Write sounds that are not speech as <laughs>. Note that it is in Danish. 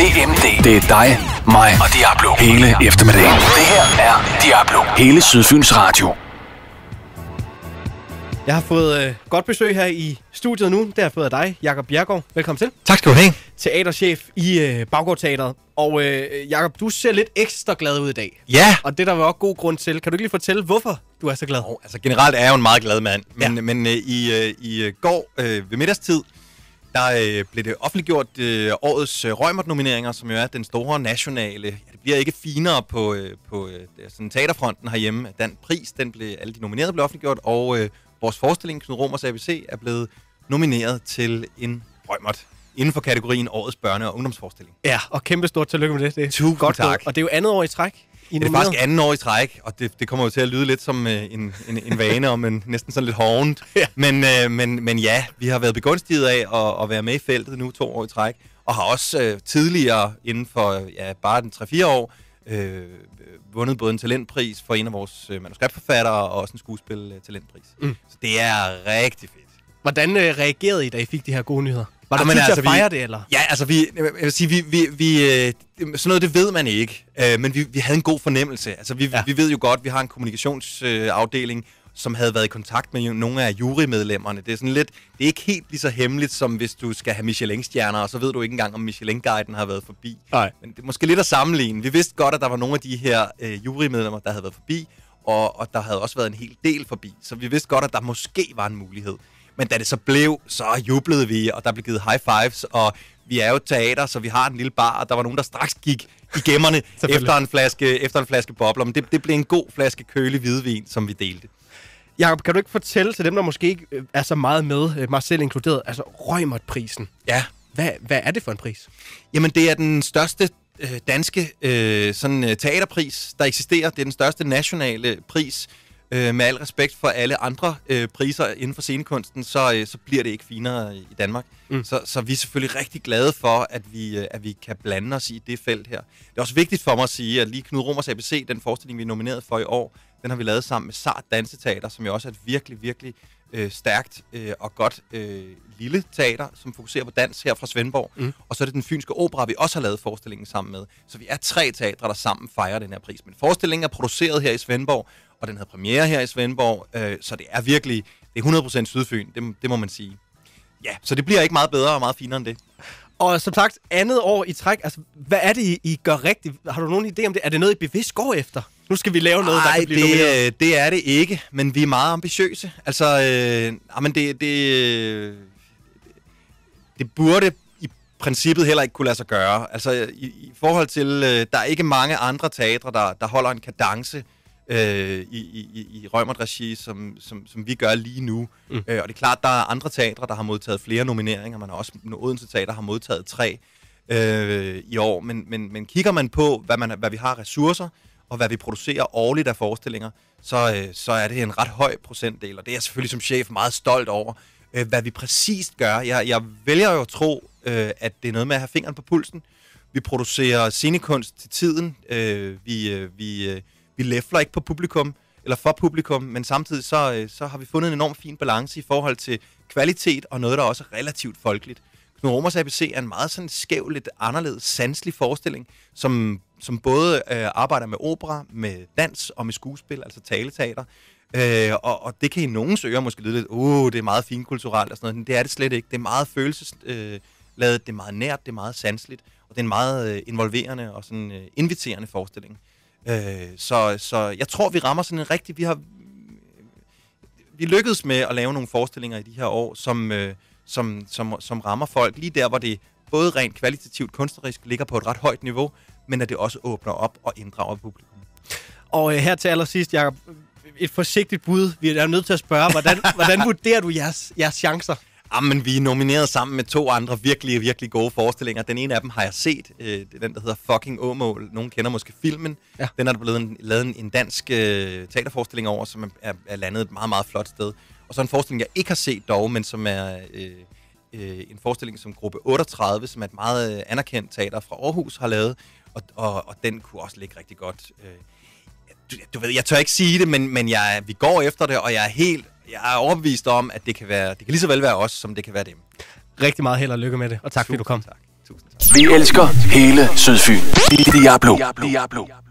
DMD. Det er dig, mig og Diablo. Hele eftermiddagen. Det her er Diablo. Hele Sydfyns Radio. Jeg har fået øh, godt besøg her i studiet nu. Det har jeg fået af dig, Jakob Bjergård. Velkommen til. Tak skal du have. Teaterchef i øh, Baggårdteateret. Og øh, Jakob, du ser lidt ekstra glad ud i dag. Ja. Og det der var også god grund til. Kan du ikke lige fortælle, hvorfor du er så glad? Oh, altså generelt er jeg jo en meget glad mand. Men, ja. men øh, i, øh, i øh, går øh, ved middagstid, der øh, blev det offentliggjort øh, årets øh, Rømert-nomineringer, som jo er den store nationale. Ja, det bliver ikke finere på, øh, på øh, sådan teaterfronten herhjemme. Den Pris, den blev, alle de nominerede blev offentliggjort, og øh, vores forestilling, Knud Romers ABC, er blevet nomineret til en Rømert inden for kategorien Årets Børne- og Ungdomsforestilling. Ja, og kæmpe stort tillykke med det. det er Tusind godt tak. Gået. Og det er jo andet år i træk, i det er faktisk anden år i træk, og det, det kommer jo til at lyde lidt som øh, en, en, en vane, og en, næsten sådan lidt hovent. <laughs> ja. Men, øh, men, men ja, vi har været begunstiget af at, at være med i feltet nu to år i træk, og har også øh, tidligere inden for ja, bare den 3-4 år øh, vundet både en talentpris for en af vores øh, manuskriptforfattere og også en skuespil-talentpris. Øh, mm. Så det er rigtig fedt. Hvordan øh, reagerede I, da I fik de her gode nyheder? Var der tid altså, at fejre vi, det, eller? Ja, altså, vi, jeg vil sige, vi, vi, vi, øh, sådan noget, det ved man ikke. Øh, men vi, vi havde en god fornemmelse. Altså, vi, ja. vi ved jo godt, vi har en kommunikationsafdeling, øh, som havde været i kontakt med nogle af jurymedlemmerne. Det er sådan lidt, det er ikke helt lige så hemmeligt, som hvis du skal have Michelin-stjerner, og så ved du ikke engang, om Michelin-guiden har været forbi. Nej. Men det er måske lidt at sammenligne. Vi vidste godt, at der var nogle af de her øh, jurymedlemmer, der havde været forbi, og, og der havde også været en hel del forbi. Så vi vidste godt, at der måske var en mulighed. Men da det så blev, så jublede vi, og der blev givet high fives, og vi er jo teater, så vi har en lille bar, og der var nogen, der straks gik i gemmerne <laughs> efter en flaske, efter en flaske bobler. Men det, det blev en god flaske kølig hvidvin, som vi delte. Jakob, kan du ikke fortælle til dem, der måske ikke øh, er så meget med, øh, mig selv inkluderet, altså Røgmert-prisen? Ja. Hvad, hvad er det for en pris? Jamen, det er den største øh, danske øh, sådan, øh, teaterpris, der eksisterer. Det er den største nationale pris øh, med al respekt for alle andre øh, priser inden for scenekunsten, så, øh, så bliver det ikke finere i Danmark. Mm. Så, så vi er selvfølgelig rigtig glade for, at vi, øh, at vi kan blande os i det felt her. Det er også vigtigt for mig at sige, at lige Knud Romers ABC, den forestilling, vi nomineret for i år, den har vi lavet sammen med Sart Danseteater, som jo også er et virkelig, virkelig øh, stærkt øh, og godt øh, lille teater, som fokuserer på dans her fra Svendborg. Mm. Og så er det den fynske opera, vi også har lavet forestillingen sammen med. Så vi er tre teatre, der sammen fejrer den her pris. Men forestillingen er produceret her i Svendborg, og den havde premiere her i Svendborg, øh, så det er virkelig, det er 100% Sydfyn, det, det må man sige. Ja, så det bliver ikke meget bedre og meget finere end det. Og som sagt, andet år i træk, altså, hvad er det, I, I gør rigtigt? Har du nogen idé om det? Er det noget, I bevidst går efter? Nu skal vi lave noget, Ej, der kan blive det, øh, det er det ikke, men vi er meget ambitiøse. Altså, øh, jamen det, det, øh, det burde i princippet heller ikke kunne lade sig gøre. Altså, i, i forhold til, øh, der er ikke mange andre teatre, der, der holder en kadence øh, i, i, i Rømert-regi, som, som, som vi gør lige nu. Mm. Øh, og det er klart, der er andre teatre, der har modtaget flere nomineringer. Man har også, Odense Teater har modtaget tre øh, i år. Men, men, men kigger man på, hvad, man, hvad vi har ressourcer, og hvad vi producerer årligt af forestillinger, så, øh, så er det en ret høj procentdel, og det er jeg selvfølgelig som chef meget stolt over, øh, hvad vi præcist gør. Jeg, jeg vælger jo at tro, øh, at det er noget med at have fingeren på pulsen. Vi producerer scenekunst til tiden. Øh, vi, øh, vi, øh, vi læfler ikke på publikum, eller for publikum, men samtidig så, øh, så har vi fundet en enorm fin balance i forhold til kvalitet og noget, der også er relativt folkeligt. Knud Romers ABC er en meget sådan skæv, lidt anderledes, sanselig forestilling, som, som både øh, arbejder med opera, med dans og med skuespil, altså taleteater. Øh, og, og det kan i nogen ører måske lyde lidt, åh, oh, det er meget finkulturelt og sådan noget, men det er det slet ikke. Det er meget følelsesladet, øh, det er meget nært, det er meget sansligt, og det er en meget øh, involverende og sådan øh, inviterende forestilling. Øh, så, så jeg tror, vi rammer sådan en rigtig... Vi har vi lykkedes med at lave nogle forestillinger i de her år, som, øh, som, som, som rammer folk lige der, hvor det både rent kvalitativt kunstnerisk ligger på et ret højt niveau, men at det også åbner op og inddrager publikum. Og øh, her til allersidst, Jacob, et forsigtigt bud. Vi er nødt til at spørge, hvordan, hvordan vurderer du jeres, jeres chancer? Jamen, vi er nomineret sammen med to andre virkelig, virkelig gode forestillinger. Den ene af dem har jeg set. Øh, det er den, der hedder Fucking Åmål. Nogen kender måske filmen. Ja. Den er der blevet lavet en, en dansk øh, teaterforestilling over, som er, er landet et meget, meget flot sted. Og så en forestilling, jeg ikke har set dog, men som er øh, øh, en forestilling, som Gruppe 38, som er et meget øh, anerkendt teater fra Aarhus, har lavet. Og, og, og den kunne også ligge rigtig godt. Øh du, du ved, jeg tør ikke sige det, men, men jeg, vi går efter det, og jeg er helt jeg er overbevist om, at det kan, være, det kan lige så vel være os, som det kan være dem. Rigtig meget held og lykke med det, og tak Tusind fordi du kom. Tak. Tusind tak. Vi elsker hele Sydfyn. Diablo. Diablo. Diablo.